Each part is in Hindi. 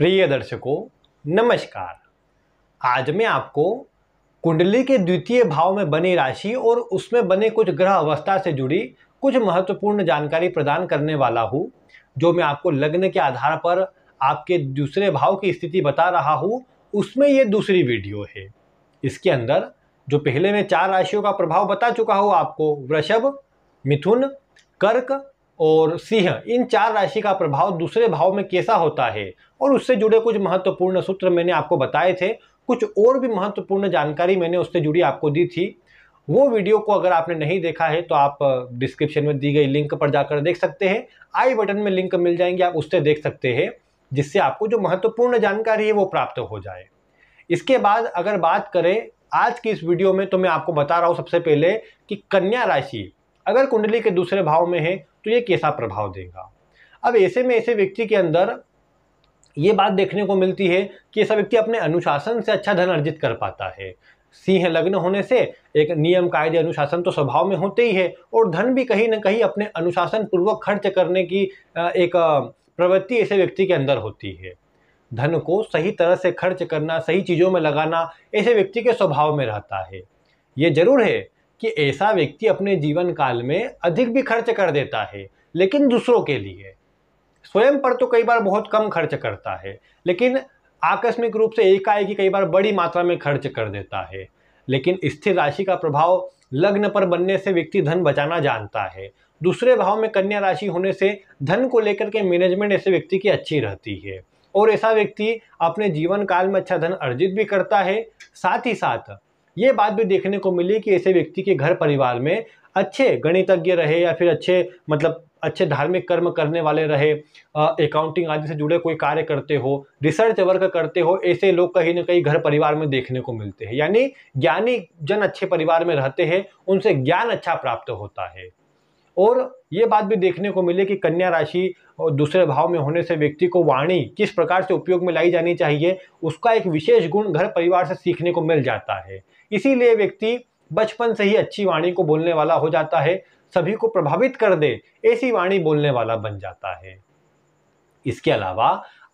प्रिय दर्शकों नमस्कार आज मैं आपको कुंडली के द्वितीय भाव में बनी राशि और उसमें बने कुछ ग्रह अवस्था से जुड़ी कुछ महत्वपूर्ण जानकारी प्रदान करने वाला हूँ जो मैं आपको लग्न के आधार पर आपके दूसरे भाव की स्थिति बता रहा हूँ उसमें ये दूसरी वीडियो है इसके अंदर जो पहले मैं चार राशियों का प्रभाव बता चुका हूँ आपको वृषभ मिथुन कर्क और सिंह इन चार राशि का प्रभाव दूसरे भाव में कैसा होता है और उससे जुड़े कुछ महत्वपूर्ण सूत्र मैंने आपको बताए थे कुछ और भी महत्वपूर्ण जानकारी मैंने उससे जुड़ी आपको दी थी वो वीडियो को अगर आपने नहीं देखा है तो आप डिस्क्रिप्शन में दी गई लिंक पर जाकर देख सकते हैं आई बटन में लिंक मिल जाएंगे आप उससे देख सकते हैं जिससे आपको जो महत्वपूर्ण जानकारी है वो प्राप्त हो जाए इसके बाद अगर बात करें आज की इस वीडियो में तो मैं आपको बता रहा हूँ सबसे पहले कि कन्या राशि अगर कुंडली के दूसरे भाव में है तो ये कैसा प्रभाव देगा अब ऐसे में ऐसे व्यक्ति के अंदर ये बात देखने को मिलती है कि ऐसा व्यक्ति अपने अनुशासन से अच्छा धन अर्जित कर पाता है सिंह लग्न होने से एक नियम कायदे अनुशासन तो स्वभाव में होते ही है और धन भी कहीं ना कहीं अपने अनुशासन पूर्वक खर्च करने की एक प्रवृत्ति ऐसे व्यक्ति के अंदर होती है धन को सही तरह से खर्च करना सही चीज़ों में लगाना ऐसे व्यक्ति के स्वभाव में रहता है ये जरूर है कि ऐसा व्यक्ति अपने जीवन काल में अधिक भी खर्च कर देता है लेकिन दूसरों के लिए स्वयं पर तो कई बार बहुत कम खर्च करता है लेकिन आकस्मिक रूप से एकाएकी कई बार बड़ी मात्रा में खर्च कर देता है लेकिन स्थिर राशि का प्रभाव लग्न पर बनने से व्यक्ति धन बचाना जानता है दूसरे भाव में कन्या राशि होने से धन को लेकर के मैनेजमेंट ऐसे व्यक्ति की अच्छी रहती है और ऐसा व्यक्ति अपने जीवन काल में अच्छा धन अर्जित भी करता है साथ ही साथ ये बात भी देखने को मिली कि ऐसे व्यक्ति के घर परिवार में अच्छे गणितज्ञ रहे या फिर अच्छे मतलब अच्छे धार्मिक कर्म करने वाले रहे अकाउंटिंग आदि से जुड़े कोई कार्य करते हो रिसर्च वर्क करते हो ऐसे लोग कहीं ना कहीं घर परिवार में देखने को मिलते हैं यानी ज्ञानी जन अच्छे परिवार में रहते हैं उनसे ज्ञान अच्छा प्राप्त होता है और ये बात भी देखने को मिले कि कन्या राशि और दूसरे भाव में होने से व्यक्ति को वाणी किस प्रकार से उपयोग में लाई जानी चाहिए उसका एक विशेष गुण घर परिवार से सीखने को मिल जाता है इसीलिए व्यक्ति बचपन से ही अच्छी वाणी को बोलने वाला हो जाता है सभी को प्रभावित कर दे ऐसी वाणी बोलने वाला बन जाता है इसके अलावा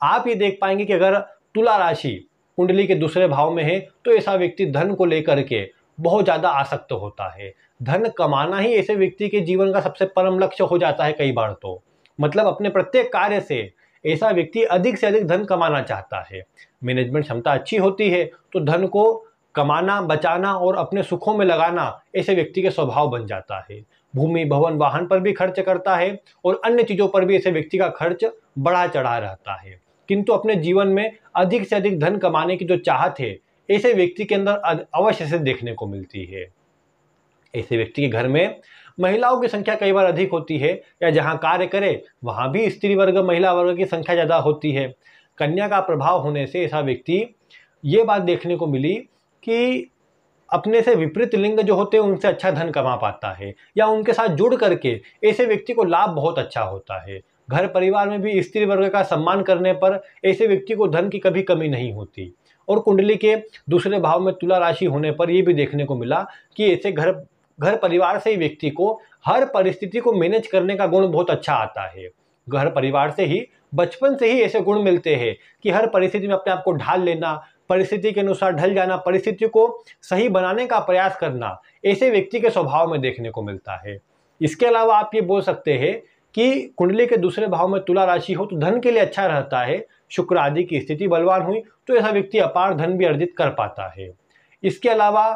आप ये देख पाएंगे कि अगर तुला राशि कुंडली के दूसरे भाव में है तो ऐसा व्यक्ति धन को लेकर के बहुत ज़्यादा आसक्त होता है धन कमाना ही ऐसे व्यक्ति के जीवन का सबसे परम लक्ष्य हो जाता है कई बार तो मतलब अपने प्रत्येक कार्य से ऐसा व्यक्ति अधिक से अधिक धन कमाना चाहता है मैनेजमेंट क्षमता अच्छी होती है तो धन को कमाना बचाना और अपने सुखों में लगाना ऐसे व्यक्ति के स्वभाव बन जाता है भूमि भवन वाहन पर भी खर्च करता है और अन्य चीज़ों पर भी ऐसे व्यक्ति का खर्च बढ़ा चढ़ा रहता है किंतु अपने जीवन में अधिक से अधिक धन कमाने की जो चाहत है ऐसे व्यक्ति के अंदर अवश्य से देखने को मिलती है ऐसे व्यक्ति के घर में महिलाओं की संख्या कई बार अधिक होती है या जहाँ कार्य करे वहाँ भी स्त्री वर्ग महिला वर्ग की संख्या ज़्यादा होती है कन्या का प्रभाव होने से ऐसा व्यक्ति ये बात देखने को मिली कि अपने से विपरीत लिंग जो होते हैं उनसे अच्छा धन कमा पाता है या उनके साथ जुड़ करके ऐसे व्यक्ति को लाभ बहुत अच्छा होता है घर परिवार में भी स्त्री वर्ग का सम्मान करने पर ऐसे व्यक्ति को धन की कभी कमी नहीं होती और कुंडली के दूसरे भाव में तुला राशि होने पर ये भी देखने को मिला कि ऐसे घर घर परिवार से ही व्यक्ति को हर परिस्थिति को मैनेज करने का गुण बहुत अच्छा आता है घर परिवार से ही बचपन से ही ऐसे गुण मिलते हैं कि हर परिस्थिति में अपने आप को ढाल लेना परिस्थिति के अनुसार ढल जाना परिस्थिति को सही बनाने का प्रयास करना ऐसे व्यक्ति के स्वभाव में देखने को मिलता है इसके अलावा आप ये बोल सकते हैं कि कुंडली के दूसरे भाव में तुला राशि हो तो धन के लिए अच्छा रहता है शुक्र आदि की स्थिति बलवान हुई तो ऐसा व्यक्ति अपार धन भी अर्जित कर पाता है इसके अलावा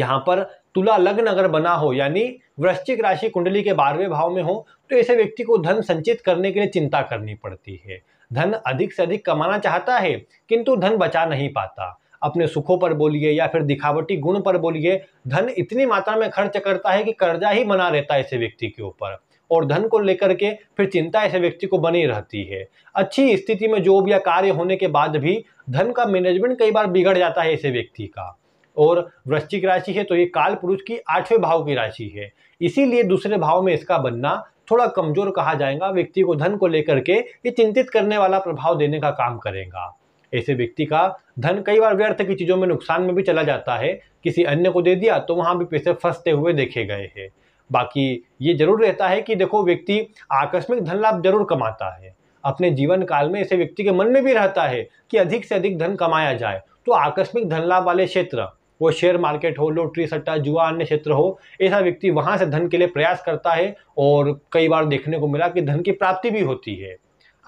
यहाँ पर तुला लग्न अगर बना हो यानी वृश्चिक राशि कुंडली के बारहवें भाव में हो तो ऐसे व्यक्ति को धन संचित करने के लिए चिंता करनी पड़ती है धन अधिक से अधिक कमाना चाहता है किंतु धन बचा नहीं पाता अपने सुखों पर बोलिए या फिर दिखावटी गुण पर बोलिए धन इतनी मात्रा में खर्च करता है कि कर्जा ही बना रहता है ऐसे व्यक्ति के ऊपर और धन को लेकर के फिर चिंता ऐसे व्यक्ति को बनी रहती है अच्छी स्थिति में जॉब या कार्य होने के बाद भी धन का मैनेजमेंट कई बार बिगड़ जाता है ऐसे व्यक्ति का और वृश्चिक राशि है तो ये काल पुरुष की आठवें भाव की राशि है इसीलिए दूसरे भाव में इसका बनना थोड़ा कमजोर कहा जाएगा व्यक्ति को धन को लेकर के ये चिंतित करने वाला प्रभाव देने का काम करेगा ऐसे व्यक्ति का धन कई बार व्यर्थ की चीज़ों में नुकसान में भी चला जाता है किसी अन्य को दे दिया तो वहां भी पैसे फंसते हुए देखे गए हैं बाकी ये जरूर रहता है कि देखो व्यक्ति आकस्मिक धन लाभ जरूर कमाता है अपने जीवन काल में ऐसे व्यक्ति के मन में भी रहता है कि अधिक से अधिक धन कमाया जाए तो आकस्मिक धन लाभ वाले क्षेत्र वो शेयर मार्केट हो लोटरी सट्टा जुआ अन्य क्षेत्र हो ऐसा व्यक्ति वहाँ से धन के लिए प्रयास करता है और कई बार देखने को मिला कि धन की प्राप्ति भी होती है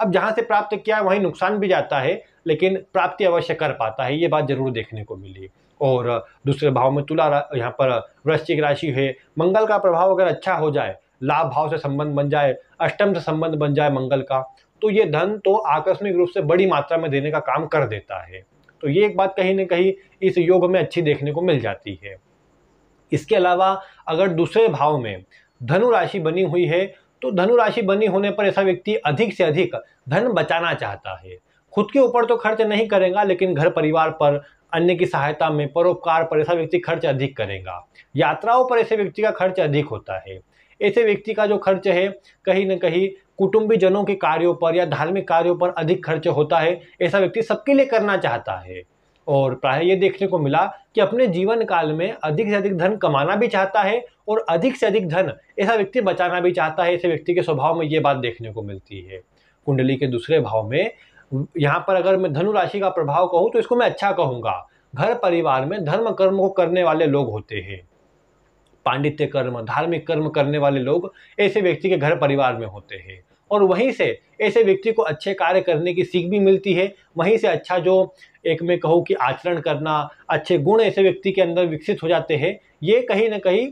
अब जहाँ से प्राप्त किया वहीं नुकसान भी जाता है लेकिन प्राप्ति अवश्य कर पाता है ये बात जरूर देखने को मिली और दूसरे भाव में तुला यहाँ पर वृश्चिक राशि है मंगल का प्रभाव अगर अच्छा हो जाए लाभ भाव से संबंध बन जाए अष्टम से संबंध बन जाए मंगल का तो ये धन तो आकस्मिक रूप से बड़ी मात्रा में देने का काम कर देता है तो ये एक बात कहीं ना कहीं इस योग में अच्छी देखने को मिल जाती है इसके अलावा अगर दूसरे भाव में धनु राशि बनी हुई है तो धनु राशि बनी होने पर ऐसा व्यक्ति अधिक से अधिक धन बचाना चाहता है खुद के ऊपर तो खर्च नहीं करेगा लेकिन घर परिवार पर अन्य की सहायता में परोपकार पर ऐसा व्यक्ति खर्च अधिक करेगा यात्राओं पर ऐसे व्यक्ति का खर्च अधिक होता है ऐसे व्यक्ति का जो खर्च है कहीं ना कहीं जनों के कार्यों पर या धार्मिक कार्यों पर अधिक खर्च होता है ऐसा व्यक्ति सबके लिए करना चाहता है और प्राय ये देखने को मिला कि अपने जीवन काल में अधिक से अधिक धन कमाना भी चाहता है और अधिक से अधिक धन ऐसा व्यक्ति बचाना भी चाहता है ऐसे व्यक्ति के स्वभाव में ये बात देखने को मिलती है कुंडली के दूसरे भाव में यहाँ पर अगर मैं धनु राशि का प्रभाव कहूँ तो इसको मैं अच्छा कहूँगा घर परिवार में धर्म कर्म को करने वाले लोग होते हैं पांडित्य कर्म धार्मिक कर्म करने वाले लोग ऐसे व्यक्ति के घर परिवार में होते हैं और वहीं से ऐसे व्यक्ति को अच्छे कार्य करने की सीख भी मिलती है वहीं से अच्छा जो एक में कहूँ कि आचरण करना अच्छे गुण ऐसे व्यक्ति के अंदर विकसित हो जाते हैं ये कहीं ना कहीं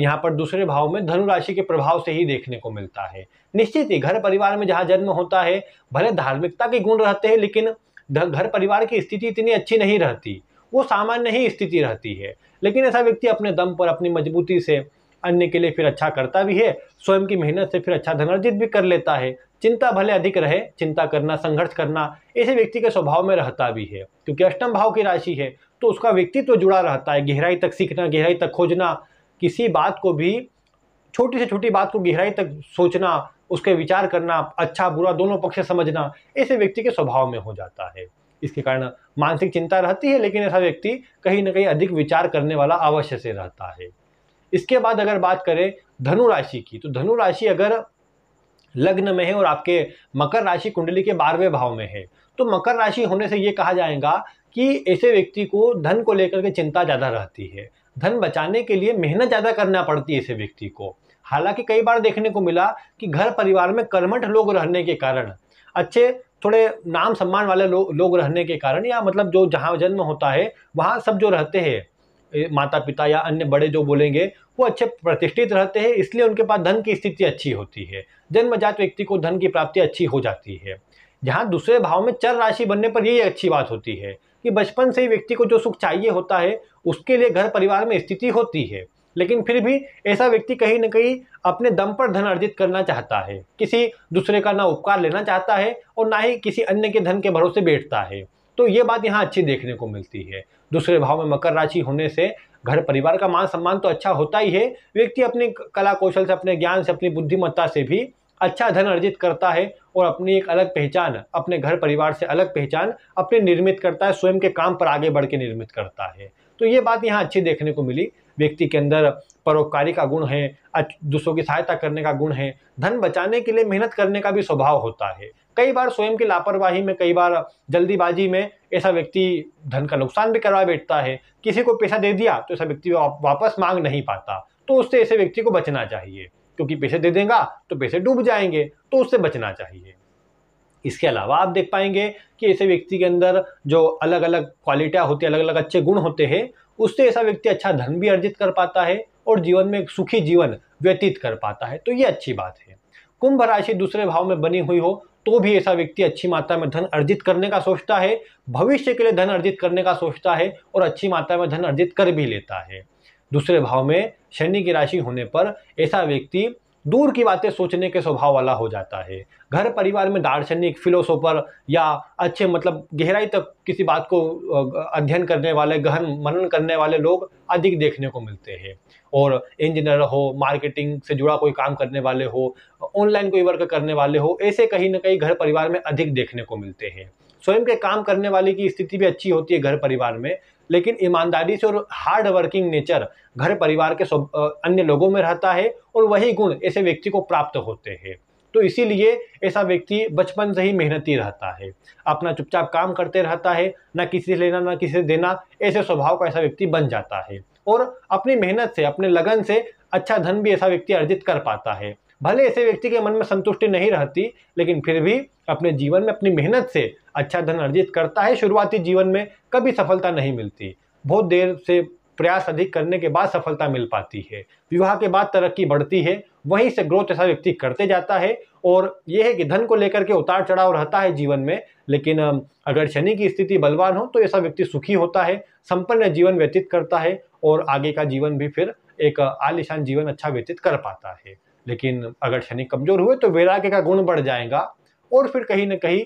यहाँ पर दूसरे भाव में धनु राशि के प्रभाव से ही देखने को मिलता है निश्चित ही घर परिवार में जहाँ जन्म होता है भले धार्मिकता के गुण रहते हैं लेकिन घर परिवार की स्थिति इतनी अच्छी नहीं रहती वो सामान्य ही स्थिति रहती है लेकिन ऐसा व्यक्ति अपने दम पर अपनी मजबूती से अन्य के लिए फिर अच्छा करता भी है स्वयं की मेहनत से फिर अच्छा धन अर्जित भी कर लेता है चिंता भले अधिक रहे चिंता करना संघर्ष करना ऐसे व्यक्ति के स्वभाव में रहता भी है क्योंकि अष्टम भाव की राशि है तो उसका व्यक्तित्व तो जुड़ा रहता है गहराई तक सीखना गहराई तक खोजना किसी बात को भी छोटी से छोटी बात को गहराई तक सोचना उसके विचार करना अच्छा बुरा दोनों पक्ष समझना ऐसे व्यक्ति के स्वभाव में हो जाता है इसके कारण मानसिक चिंता रहती है लेकिन ऐसा व्यक्ति कहीं ना कहीं अधिक विचार करने वाला अवश्य से रहता है इसके बाद अगर बात करें धनु राशि की तो धनु राशि अगर लग्न में है और आपके मकर राशि कुंडली के बारहवें भाव में है तो मकर राशि होने से ये कहा जाएगा कि ऐसे व्यक्ति को धन को लेकर के चिंता ज़्यादा रहती है धन बचाने के लिए मेहनत ज़्यादा करना पड़ती है ऐसे व्यक्ति को हालांकि कई बार देखने को मिला कि घर परिवार में कर्मठ लोग रहने के कारण अच्छे थोड़े नाम सम्मान वाले लो, लोग रहने के कारण या मतलब जो जहाँ जन्म होता है वहाँ सब जो रहते हैं माता पिता या अन्य बड़े जो बोलेंगे वो अच्छे प्रतिष्ठित रहते हैं इसलिए उनके पास धन की स्थिति अच्छी होती है जन्मजात व्यक्ति को धन की प्राप्ति अच्छी हो जाती है जहाँ दूसरे भाव में चर राशि बनने पर यही अच्छी बात होती है कि बचपन से ही व्यक्ति को जो सुख चाहिए होता है उसके लिए घर परिवार में स्थिति होती है लेकिन फिर भी ऐसा व्यक्ति कहीं ना कहीं अपने दम पर धन अर्जित करना चाहता है किसी दूसरे का ना उपकार लेना चाहता है और ना ही किसी अन्य के धन के भरोसे बैठता है तो ये बात यहाँ अच्छी देखने को मिलती है दूसरे भाव में मकर राशि होने से घर परिवार का मान सम्मान तो अच्छा होता ही है व्यक्ति अपनी कला कौशल से अपने ज्ञान से अपनी बुद्धिमत्ता से भी अच्छा धन अर्जित करता है और अपनी एक अलग पहचान अपने घर परिवार से अलग पहचान अपने निर्मित करता है स्वयं के काम पर आगे बढ़ के निर्मित करता है तो ये बात यहाँ अच्छी देखने को मिली व्यक्ति के अंदर परोपकारी का गुण है दूसरों की सहायता करने का गुण है धन बचाने के लिए मेहनत करने का भी स्वभाव होता है कई बार स्वयं की लापरवाही में कई बार जल्दीबाजी में ऐसा व्यक्ति धन का नुकसान भी करवा बैठता है किसी को पैसा दे दिया तो ऐसा व्यक्ति वापस मांग नहीं पाता तो उससे ऐसे व्यक्ति को बचना चाहिए क्योंकि पैसे दे देगा तो पैसे डूब जाएंगे तो उससे बचना चाहिए इसके अलावा आप देख पाएंगे कि ऐसे व्यक्ति के अंदर जो अलग अलग क्वालिटियाँ होती है अलग अलग अच्छे गुण होते हैं उससे ऐसा व्यक्ति अच्छा धन भी अर्जित कर पाता है और जीवन में एक सुखी जीवन व्यतीत कर पाता है तो ये अच्छी बात है कुंभ राशि दूसरे भाव में बनी हुई हो तो भी ऐसा व्यक्ति अच्छी मात्रा में धन अर्जित करने का सोचता है भविष्य के लिए धन अर्जित करने का सोचता है और अच्छी मात्रा में धन अर्जित कर भी लेता है दूसरे भाव में शनि की राशि होने पर ऐसा व्यक्ति दूर की बातें सोचने के स्वभाव वाला हो जाता है घर परिवार में दार्शनिक फिलोसोफर या अच्छे मतलब गहराई तक किसी बात को अध्ययन करने वाले गहन मनन करने वाले लोग अधिक देखने को मिलते हैं और इंजीनियर हो मार्केटिंग से जुड़ा कोई काम करने वाले हो ऑनलाइन कोई वर्क करने वाले हो ऐसे कहीं ना कहीं घर परिवार में अधिक देखने को मिलते हैं स्वयं के काम करने वाले की स्थिति भी अच्छी होती है घर परिवार में लेकिन ईमानदारी से और हार्ड वर्किंग नेचर घर परिवार के अन्य लोगों में रहता है और वही गुण ऐसे व्यक्ति को प्राप्त होते हैं तो इसीलिए ऐसा व्यक्ति बचपन से ही मेहनती रहता है अपना चुपचाप काम करते रहता है ना किसी से लेना ना किसी से देना ऐसे स्वभाव का ऐसा व्यक्ति बन जाता है और अपनी मेहनत से अपने लगन से अच्छा धन भी ऐसा व्यक्ति अर्जित कर पाता है भले ऐसे व्यक्ति के मन में संतुष्टि नहीं रहती लेकिन फिर भी अपने जीवन में अपनी मेहनत से अच्छा धन अर्जित करता है शुरुआती जीवन में कभी सफलता नहीं मिलती बहुत देर से प्रयास अधिक करने के बाद सफलता मिल पाती है विवाह के बाद तरक्की बढ़ती है वहीं से ग्रोथ ऐसा व्यक्ति करते जाता है और यह है कि धन को लेकर के उतार चढ़ाव रहता है जीवन में लेकिन अगर शनि की स्थिति बलवान हो तो ऐसा व्यक्ति सुखी होता है संपन्न जीवन व्यतीत करता है और आगे का जीवन भी फिर एक आलिशान जीवन अच्छा व्यतीत कर पाता है लेकिन अगर शनि कमजोर हुए तो वैराग्य का गुण बढ़ जाएगा और फिर कहीं ना कहीं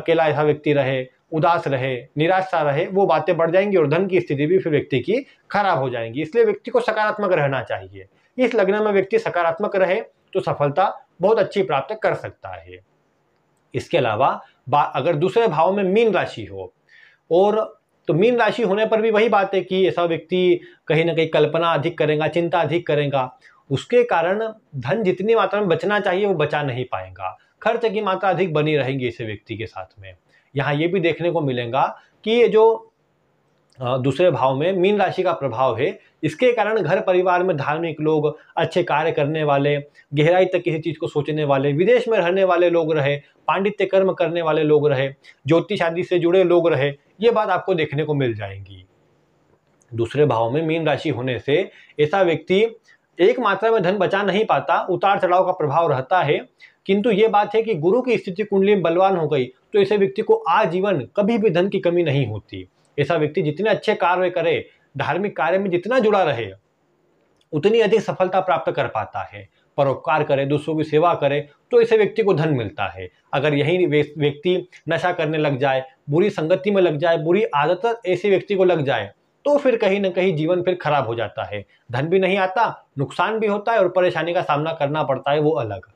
अकेला ऐसा व्यक्ति रहे उदास रहे निराशा रहे वो बातें बढ़ जाएंगी और धन की स्थिति भी फिर व्यक्ति की खराब हो जाएंगी इसलिए व्यक्ति को सकारात्मक रहना चाहिए इस लग्न में व्यक्ति सकारात्मक रहे तो सफलता बहुत अच्छी प्राप्त कर सकता है इसके अलावा अगर दूसरे भाव में मीन राशि हो और तो मीन राशि होने पर भी वही बात है कि ऐसा व्यक्ति कहीं ना कहीं कल्पना अधिक करेगा चिंता अधिक करेगा उसके कारण धन जितनी मात्रा में बचना चाहिए वो बचा नहीं पाएगा खर्च की मात्रा अधिक बनी रहेगी इस व्यक्ति के साथ में यहाँ ये भी देखने को मिलेगा कि ये जो दूसरे भाव में मीन राशि का प्रभाव है इसके कारण घर परिवार में धार्मिक लोग अच्छे कार्य करने वाले गहराई तक किसी चीज़ को सोचने वाले विदेश में रहने वाले लोग रहे पांडित्य कर्म करने वाले लोग रहे ज्योतिष आदि से जुड़े लोग रहे ये बात आपको देखने को मिल जाएंगी दूसरे भाव में मीन राशि होने से ऐसा व्यक्ति एक मात्रा में धन बचा नहीं पाता उतार चढ़ाव का प्रभाव रहता है किंतु ये बात है कि गुरु की स्थिति कुंडली में बलवान हो गई तो ऐसे व्यक्ति को आजीवन कभी भी धन की कमी नहीं होती ऐसा व्यक्ति जितने अच्छे कार्य करे धार्मिक कार्य में जितना जुड़ा रहे उतनी अधिक सफलता प्राप्त कर पाता है परोपकार करे दूसरों की सेवा करे तो ऐसे व्यक्ति को धन मिलता है अगर यही व्यक्ति नशा करने लग जाए बुरी संगति में लग जाए बुरी आदत ऐसे व्यक्ति को लग जाए तो फिर कहीं ना कहीं जीवन फिर खराब हो जाता है धन भी नहीं आता नुकसान भी होता है और परेशानी का सामना करना पड़ता है वो अलग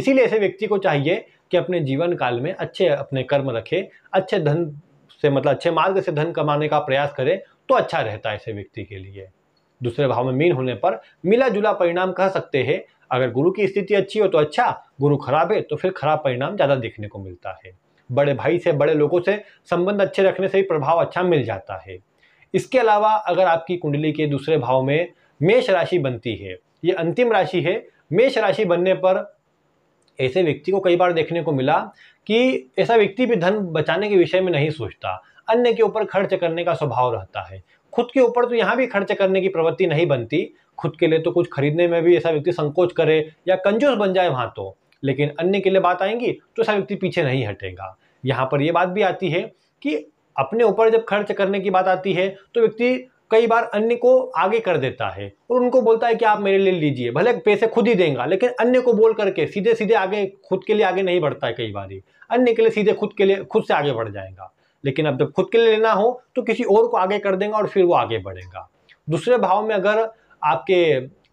इसीलिए ऐसे व्यक्ति को चाहिए कि अपने जीवन काल में अच्छे अपने कर्म रखे अच्छे धन से मतलब अच्छे मार्ग से धन कमाने का प्रयास करे तो अच्छा रहता है ऐसे व्यक्ति के लिए दूसरे भाव में मीन होने पर मिला जुला परिणाम कह सकते हैं अगर गुरु की स्थिति अच्छी हो तो अच्छा गुरु खराब है तो फिर खराब परिणाम ज़्यादा देखने को मिलता है बड़े भाई से बड़े लोगों से संबंध अच्छे रखने से ही प्रभाव अच्छा मिल जाता है इसके अलावा अगर आपकी कुंडली के दूसरे भाव में मेष राशि बनती है ये अंतिम राशि है मेष राशि बनने पर ऐसे व्यक्ति को कई बार देखने को मिला कि ऐसा व्यक्ति भी धन बचाने के विषय में नहीं सोचता अन्य के ऊपर खर्च करने का स्वभाव रहता है खुद के ऊपर तो यहाँ भी खर्च करने की प्रवृत्ति नहीं बनती खुद के लिए तो कुछ खरीदने में भी ऐसा व्यक्ति संकोच करे या कंजूस बन जाए वहाँ तो लेकिन अन्य के लिए बात आएंगी तो ऐसा व्यक्ति पीछे नहीं हटेगा यहाँ पर यह बात भी आती है कि अपने ऊपर जब खर्च करने की बात आती है तो व्यक्ति कई बार अन्य को आगे कर देता है और उनको बोलता है कि आप मेरे लिए लीजिए भले पैसे खुद ही देंगे लेकिन अन्य को बोल करके सीधे सीधे आगे खुद के लिए आगे नहीं बढ़ता है कई बार ही अन्य के लिए सीधे खुद के लिए खुद से आगे बढ़ जाएगा लेकिन अब जब खुद के लिए लेना हो तो किसी और को आगे कर देंगे और फिर वो आगे बढ़ेगा दूसरे भाव में अगर आपके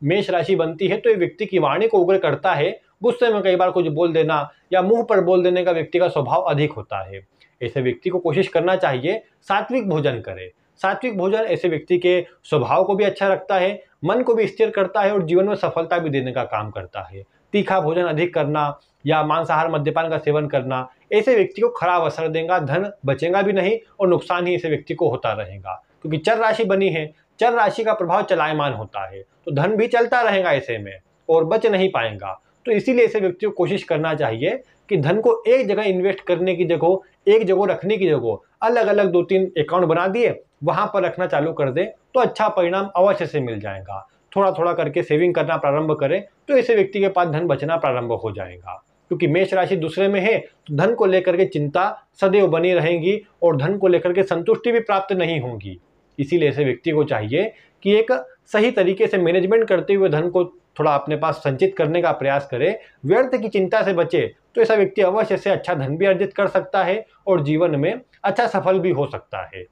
मेष राशि बनती है तो ये व्यक्ति की वाणी को उग्र करता है गुस्से में कई बार कुछ बोल देना या मुंह पर बोल देने का व्यक्ति का स्वभाव अधिक होता है ऐसे व्यक्ति को कोशिश करना चाहिए सात्विक भोजन करे सात्विक भोजन ऐसे व्यक्ति के स्वभाव को भी अच्छा रखता है मन को भी स्थिर करता है और जीवन में सफलता भी देने का काम करता है तीखा भोजन अधिक करना या मांसाहार मद्यपान का सेवन करना ऐसे व्यक्ति को खराब असर देगा धन बचेगा भी नहीं और नुकसान ही ऐसे व्यक्ति को होता रहेगा क्योंकि चर राशि बनी है चर राशि का प्रभाव चलायमान होता है तो धन भी चलता रहेगा ऐसे में और बच नहीं पाएगा तो इसीलिए ऐसे व्यक्ति को कोशिश करना चाहिए कि धन को एक जगह इन्वेस्ट करने की जगह एक जगह रखने की जगह अलग अलग दो तीन अकाउंट बना दिए वहाँ पर रखना चालू कर दें तो अच्छा परिणाम अवश्य से मिल जाएगा थोड़ा थोड़ा करके सेविंग करना प्रारंभ करें तो ऐसे व्यक्ति के पास धन बचना प्रारंभ हो जाएगा क्योंकि मेष राशि दूसरे में है तो धन को लेकर के चिंता सदैव बनी रहेगी और धन को लेकर के संतुष्टि भी प्राप्त नहीं होगी इसीलिए ऐसे व्यक्ति को चाहिए कि एक सही तरीके से मैनेजमेंट करते हुए धन को थोड़ा अपने पास संचित करने का प्रयास करे व्यर्थ की चिंता से बचे तो ऐसा व्यक्ति अवश्य से अच्छा धन भी अर्जित कर सकता है और जीवन में अच्छा सफल भी हो सकता है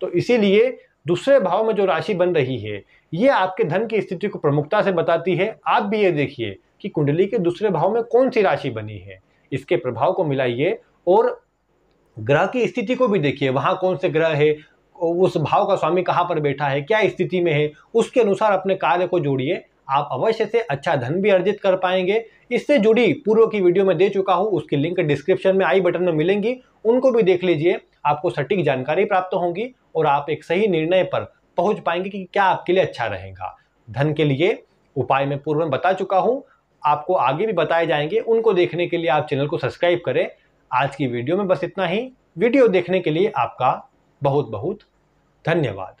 तो इसीलिए दूसरे भाव में जो राशि बन रही है ये आपके धन की स्थिति को प्रमुखता से बताती है आप भी ये देखिए कि कुंडली के दूसरे भाव में कौन सी राशि बनी है इसके प्रभाव को मिलाइए और ग्रह की स्थिति को भी देखिए वहाँ कौन से ग्रह है उस भाव का स्वामी कहाँ पर बैठा है क्या स्थिति में है उसके अनुसार अपने कार्य को जोड़िए आप अवश्य से अच्छा धन भी अर्जित कर पाएंगे इससे जुड़ी पूर्व की वीडियो में दे चुका हूँ उसकी लिंक डिस्क्रिप्शन में आई बटन में मिलेंगी उनको भी देख लीजिए आपको सटीक जानकारी प्राप्त होगी और आप एक सही निर्णय पर पहुंच पाएंगे कि क्या आपके लिए अच्छा रहेगा धन के लिए उपाय मैं पूर्व में बता चुका हूँ आपको आगे भी बताए जाएंगे उनको देखने के लिए आप चैनल को सब्सक्राइब करें आज की वीडियो में बस इतना ही वीडियो देखने के लिए आपका बहुत बहुत धन्यवाद